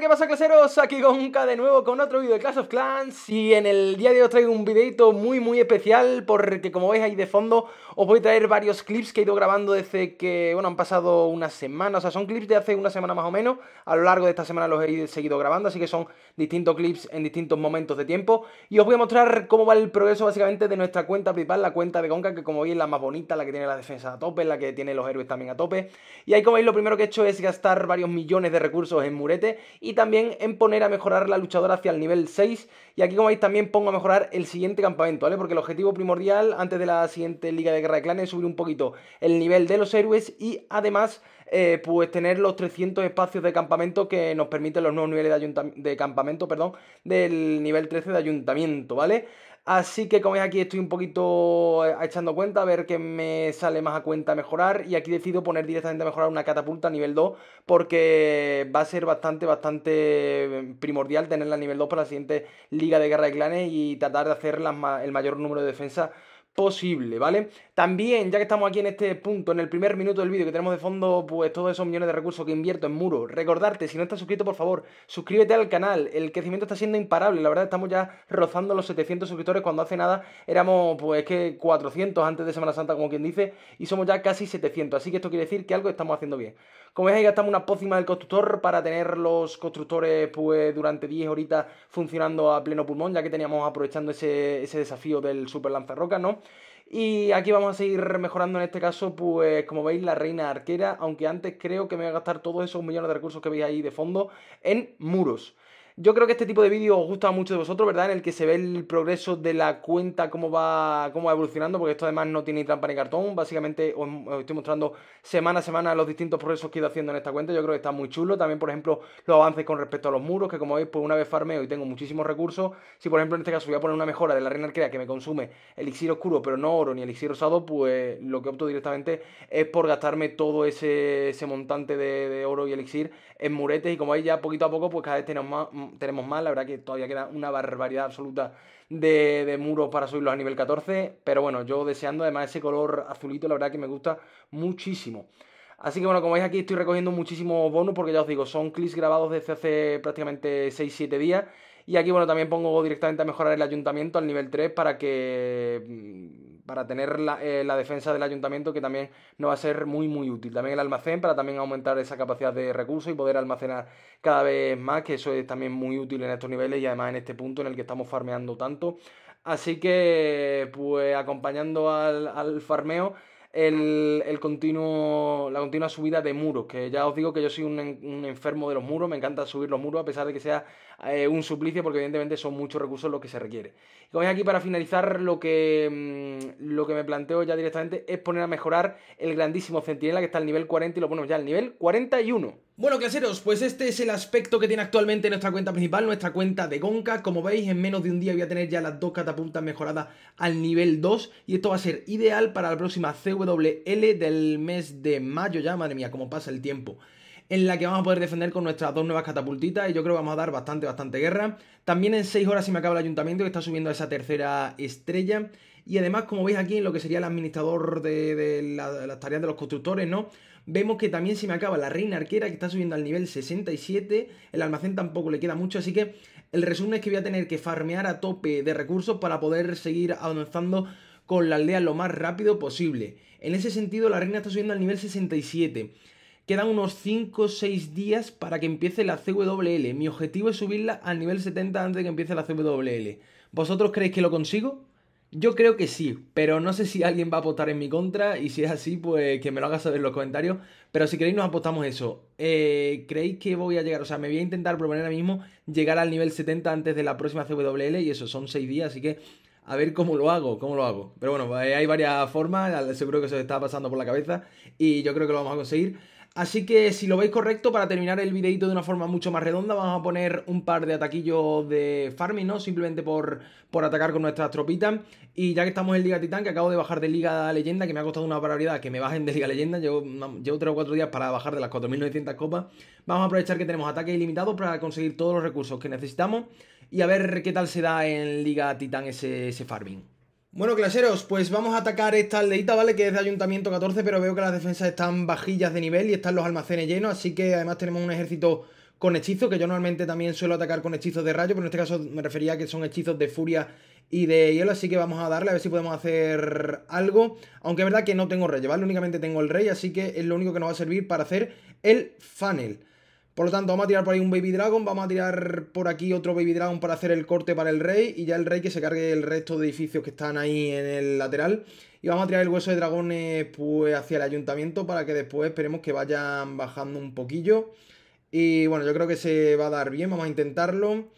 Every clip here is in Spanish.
¿Qué pasa claseros? Aquí Gonka de nuevo con otro vídeo de Clash of Clans y en el día de hoy os traigo un videito muy muy especial porque como veis ahí de fondo os voy a traer varios clips que he ido grabando desde que, bueno, han pasado unas semanas o sea, son clips de hace una semana más o menos, a lo largo de esta semana los he seguido grabando, así que son distintos clips en distintos momentos de tiempo y os voy a mostrar cómo va el progreso básicamente de nuestra cuenta principal, la cuenta de Gonka que como veis es la más bonita, la que tiene la defensa a tope, la que tiene los héroes también a tope y ahí como veis lo primero que he hecho es gastar varios millones de recursos en murete y también en poner a mejorar la luchadora hacia el nivel 6. Y aquí como veis también pongo a mejorar el siguiente campamento, ¿vale? Porque el objetivo primordial antes de la siguiente Liga de Guerra de Clanes es subir un poquito el nivel de los héroes y además... Eh, pues tener los 300 espacios de campamento que nos permiten los nuevos niveles de, de campamento, perdón, del nivel 13 de ayuntamiento, ¿vale? Así que como veis aquí estoy un poquito eh, echando cuenta, a ver qué me sale más a cuenta mejorar. Y aquí decido poner directamente a mejorar una catapulta a nivel 2, porque va a ser bastante, bastante mm, primordial tenerla a nivel 2 para la siguiente Liga de Guerra de Clanes y tratar de hacer el mayor número de defensas posible, ¿vale? También, ya que estamos aquí en este punto, en el primer minuto del vídeo que tenemos de fondo, pues todos esos millones de recursos que invierto en Muro, recordarte, si no estás suscrito, por favor, suscríbete al canal, el crecimiento está siendo imparable, la verdad estamos ya rozando los 700 suscriptores, cuando hace nada éramos, pues que 400 antes de Semana Santa, como quien dice, y somos ya casi 700, así que esto quiere decir que algo estamos haciendo bien. Como veis, ahí gastamos una pócima del constructor para tener los constructores, pues, durante 10 horitas funcionando a pleno pulmón, ya que teníamos aprovechando ese, desafío del super lanzarroca, ¿no? Y aquí vamos a seguir mejorando en este caso, pues como veis, la reina arquera, aunque antes creo que me voy a gastar todos esos millones de recursos que veis ahí de fondo en muros. Yo creo que este tipo de vídeo os gusta mucho de vosotros, ¿verdad? En el que se ve el progreso de la cuenta, cómo va, cómo va evolucionando, porque esto además no tiene ni trampa ni cartón. Básicamente os, estoy mostrando semana a semana los distintos progresos que he ido haciendo en esta cuenta. Yo creo que está muy chulo. También, por ejemplo, los avances con respecto a los muros, que como veis, pues una vez farmeo y tengo muchísimos recursos. Si, por ejemplo, en este caso voy a poner una mejora de la reina arquera que me consume elixir oscuro, pero no oro ni elixir rosado, pues lo que opto directamente es por gastarme todo ese, ese montante de, de, oro y elixir en muretes. Y como veis, ya poquito a poco, pues cada vez tenemos más tenemos más. La verdad que todavía queda una barbaridad absoluta de, muros para subirlos a nivel 14. Pero bueno, yo deseando además ese color azulito, la verdad que me gusta muchísimo. Así que bueno, como veis aquí estoy recogiendo muchísimos bonus porque ya os digo, son clips grabados desde hace prácticamente 6-7 días. Y aquí bueno, también pongo directamente a mejorar el ayuntamiento al nivel 3 para que mm, para tener eh, la, defensa del ayuntamiento que también nos va a ser muy muy útil. También el almacén para también aumentar esa capacidad de recursos y poder almacenar cada vez más, que eso es también muy útil en estos niveles y además en este punto en el que estamos farmeando tanto. Así que pues acompañando al farmeo el, continuo, la continua subida de muros, que ya os digo que yo soy un, un enfermo de los muros, me encanta subir los muros a pesar de que sea eh, un suplicio, porque evidentemente son muchos recursos los que se requiere. Y como es aquí para finalizar, lo que, mm, lo que me planteo ya directamente es poner a mejorar el grandísimo centinela que está al nivel 40 y lo ponemos ya al nivel 41. Bueno, claseros, pues este es el aspecto que tiene actualmente nuestra cuenta principal, nuestra cuenta de Gonca. Como veis, en menos de un día voy a tener ya las dos catapultas mejoradas al nivel 2 y esto va a ser ideal para la próxima CWL del mes de mayo ya, madre mía, cómo pasa el tiempo en la que vamos a poder defender con nuestras dos nuevas catapultitas y yo creo que vamos a dar bastante, bastante guerra. También en 6 horas se me acaba el ayuntamiento que está subiendo a esa tercera estrella y además como veis aquí en lo que sería el administrador de, de las tareas de los constructores, ¿no? Vemos que también se me acaba la reina arquera que está subiendo al nivel 67. El almacén tampoco le queda mucho, así que el resumen es que voy a tener que farmear a tope de recursos para poder seguir avanzando con la aldea lo más rápido posible. En ese sentido, la reina está subiendo al nivel 67. Quedan unos 5 o 6 días para que empiece la CWL. Mi objetivo es subirla al nivel 70 antes de que empiece la CWL. ¿Vosotros creéis que lo consigo? Yo creo que sí, pero no sé si alguien va a apostar en mi contra y si es así, pues que me lo haga saber en los comentarios. Pero si queréis nos apostamos eso. Eh, ¿Creéis que voy a llegar? O sea, me voy a intentar proponer ahora mismo llegar al nivel 70 antes de la próxima CWL y eso son 6 días, así que a ver cómo lo hago, cómo lo hago. Pero bueno, eh, hay varias formas, seguro que se os está pasando por la cabeza y yo creo que lo vamos a conseguir. Así que si lo veis correcto, para terminar el videito de una forma mucho más redonda, vamos a poner un par de ataquillos de farming, ¿no? Simplemente por, por atacar con nuestras tropitas. Y ya que estamos en Liga Titán, que acabo de bajar de Liga Leyenda, que me ha costado una barbaridad que me bajen de Liga Leyenda, llevo, llevo 3 o 4 días para bajar de las 4.900 copas, vamos a aprovechar que tenemos ataques ilimitados para conseguir todos los recursos que necesitamos y a ver qué tal se da en Liga Titán ese farming. Bueno, claseros, pues vamos a atacar esta aldeita, ¿vale? Que es de Ayuntamiento 14, pero veo que las defensas están bajillas de nivel y están los almacenes llenos, así que además tenemos un ejército con hechizos, que yo normalmente también suelo atacar con hechizos de rayo, pero en este caso me refería a que son hechizos de furia y de hielo, así que vamos a darle a ver si podemos hacer algo, aunque es verdad que no tengo rey, ¿vale? Únicamente tengo el rey, así que es lo único que nos va a servir para hacer el funnel. Por lo tanto, vamos a tirar por ahí un Baby Dragon, vamos a tirar por aquí otro Baby Dragon para hacer el corte para el rey y ya el rey que se cargue el resto de edificios que están ahí en el lateral. Y vamos a tirar el hueso de dragones pues hacia el ayuntamiento para que después esperemos que vayan bajando un poquillo. Y bueno, yo creo que se va a dar bien, vamos a intentarlo.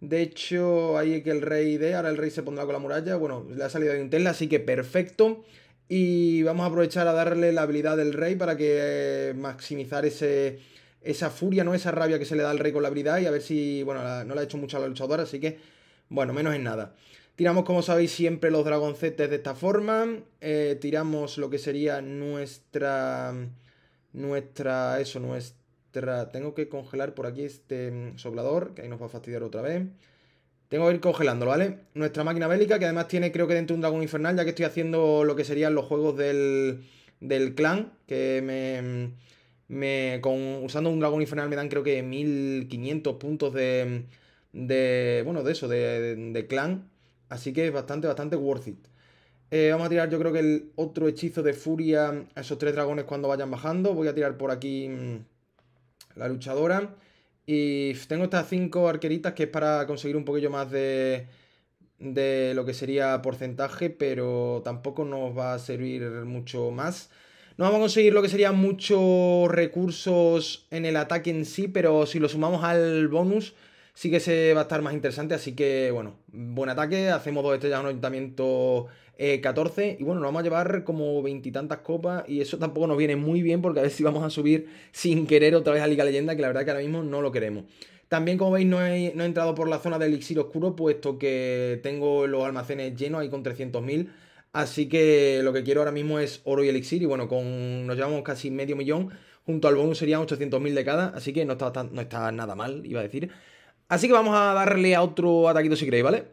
De hecho, ahí que el rey de, ahora el rey se pondrá con la muralla. Bueno, le ha salido de un Tesla, así que perfecto. Y vamos a aprovechar a darle la habilidad del rey para que eh, maximizar ese esa furia, ¿no? Esa rabia que se le da al rey con la habilidad y a ver si, bueno, no la ha hecho mucho a la luchadora, así que, bueno, menos en nada. Tiramos, como sabéis, siempre los dragoncetes de esta forma. Eh, tiramos lo que sería nuestra... Nuestra... Eso, nuestra... Tengo que congelar por aquí este soblador, que ahí nos va a fastidiar otra vez. Tengo que ir congelándolo, ¿vale? Nuestra máquina bélica, que además tiene, creo que dentro un dragón infernal, ya que estoy haciendo lo que serían los juegos del, del clan, que me me, con, usando un dragón infernal me dan creo que 1500 puntos de, de bueno, de eso, de, de, clan. Así que es bastante, bastante worth it. Eh, vamos a tirar yo creo que el otro hechizo de furia a esos tres dragones cuando vayan bajando. Voy a tirar por aquí mm, la luchadora. Y tengo estas cinco arqueritas que es para conseguir un poquillo más de, de lo que sería porcentaje, pero tampoco nos va a servir mucho más. No vamos a conseguir lo que serían muchos recursos en el ataque en sí, pero si lo sumamos al bonus, sí que se va a estar más interesante. Así que, bueno, buen ataque. Hacemos dos estrellas, un ayuntamiento 14. Eh, y bueno, nos vamos a llevar como veintitantas copas. Y eso tampoco nos viene muy bien porque a ver si vamos a subir sin querer otra vez a Liga Leyenda, que la verdad que ahora mismo no lo queremos. También, como veis, no he, no he entrado por la zona del elixir oscuro, puesto que tengo los almacenes llenos ahí con 300.000. Así que lo que quiero ahora mismo es oro y elixir. Y bueno, con nos llevamos casi medio millón. Junto al bonus serían 800.000 de cada. Así que no está, no está nada mal, iba a decir. Así que vamos a darle a otro ataquito si queréis, ¿vale?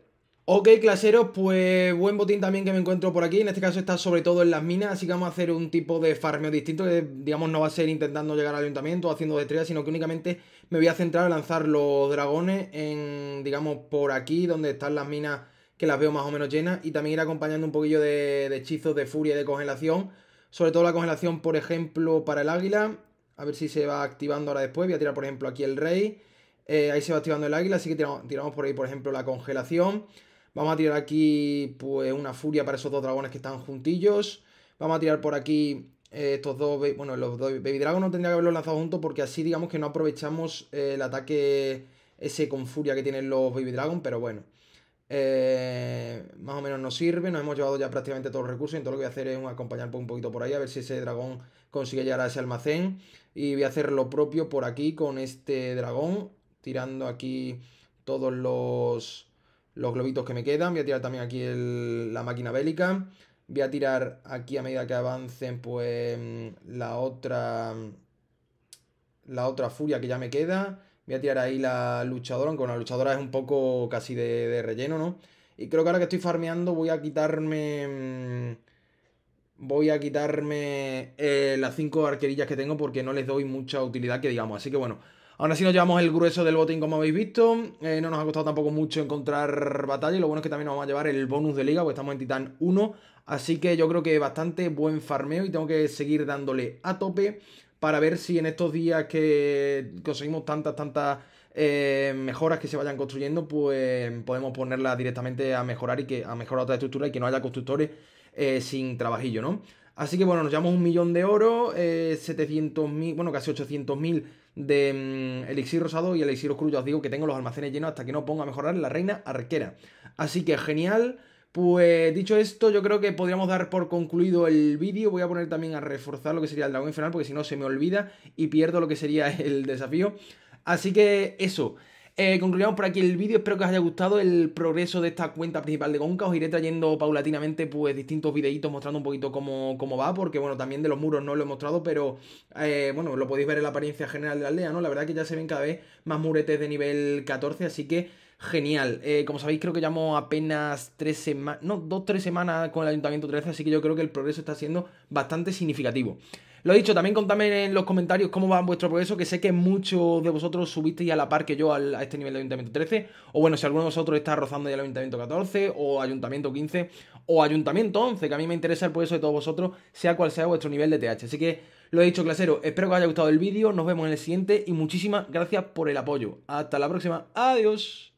Ok, claseros, pues buen botín también que me encuentro por aquí. En este caso está sobre todo en las minas, así que vamos a hacer un tipo de farmeo distinto, digamos no va a ser intentando llegar al ayuntamiento o haciendo estrellas, sino que únicamente me voy a centrar en lanzar los dragones en, digamos, por aquí, donde están las minas que las veo más o menos llenas y también ir acompañando un poquillo de, hechizos de furia y de congelación. Sobre todo la congelación, por ejemplo, para el águila. A ver si se va activando ahora después. Voy a tirar, por ejemplo, aquí el rey. Eh, ahí se va activando el águila, así que tiramos, por ahí, por ejemplo, la congelación. Vamos a tirar aquí, pues, una furia para esos dos dragones que están juntillos. Vamos a tirar por aquí eh, estos dos... Bueno, los dos Baby dragons no tendría que haberlos lanzado juntos porque así, digamos, que no aprovechamos eh, el ataque ese con furia que tienen los Baby Dragon, pero bueno. Eh, más o menos nos sirve, nos hemos llevado ya prácticamente todos los recursos, entonces lo que voy a hacer es acompañar un poquito por ahí, a ver si ese dragón consigue llegar a ese almacén. Y voy a hacer lo propio por aquí con este dragón, tirando aquí todos los, los globitos que me quedan. Voy a tirar también aquí la máquina bélica. Voy a tirar aquí a medida que avancen, pues mm, la otra, la otra furia que ya me queda. Voy a tirar ahí la luchadora, aunque la luchadora es un poco casi de, relleno, ¿no? Y creo que ahora que estoy farmeando voy a quitarme... Mm, voy a quitarme eh, las cinco arquerillas que tengo porque no les doy mucha utilidad que digamos. Así que bueno, Aún así nos llevamos el grueso del botín, como habéis visto. Eh, no nos ha costado tampoco mucho encontrar batalla. Y lo bueno es que también nos vamos a llevar el bonus de liga, porque estamos en Titan 1. Así que yo creo que bastante buen farmeo y tengo que seguir dándole a tope para ver si en estos días que conseguimos tantas, tantas eh, mejoras que se vayan construyendo, pues podemos ponerlas directamente a mejorar y que a mejorar otra estructura y que no haya constructores eh, sin trabajillo, ¿no? Así que bueno, nos llevamos un millón de oro, eh, 700.000, bueno, casi 800.000 de mm, elixir rosado y elixir oscuro. Ya os digo que tengo los almacenes llenos hasta que no ponga a mejorar la reina arquera. Así que genial. Pues dicho esto, yo creo que podríamos dar por concluido el vídeo. Voy a poner también a reforzar lo que sería el dragón infernal, porque si no se me olvida y pierdo lo que sería el desafío. Así que eso. Eh, concluyamos por aquí el vídeo, espero que os haya gustado el progreso de esta cuenta principal de Gonca, os iré trayendo paulatinamente pues distintos videitos mostrando un poquito cómo, va, porque bueno, también de los muros no lo he mostrado, pero eh, bueno, lo podéis ver en la apariencia general de la aldea, ¿no? La verdad que ya se ven cada vez más muretes de nivel 14, así que genial. Eh, como sabéis, creo que llevamos apenas tres semanas, no, dos, tres semanas con el Ayuntamiento 13, así que yo creo que el progreso está siendo bastante significativo. Lo he dicho, también contadme en los comentarios cómo va vuestro progreso, que sé que muchos de vosotros subisteis a la par que yo a este nivel de Ayuntamiento 13, o bueno, si alguno de vosotros está rozando ya el Ayuntamiento 14, o Ayuntamiento 15, o Ayuntamiento 11, que a mí me interesa el progreso de todos vosotros, sea cual sea vuestro nivel de TH. Así que lo he dicho, clasero, espero que os haya gustado el vídeo, nos vemos en el siguiente y muchísimas gracias por el apoyo. Hasta la próxima, adiós.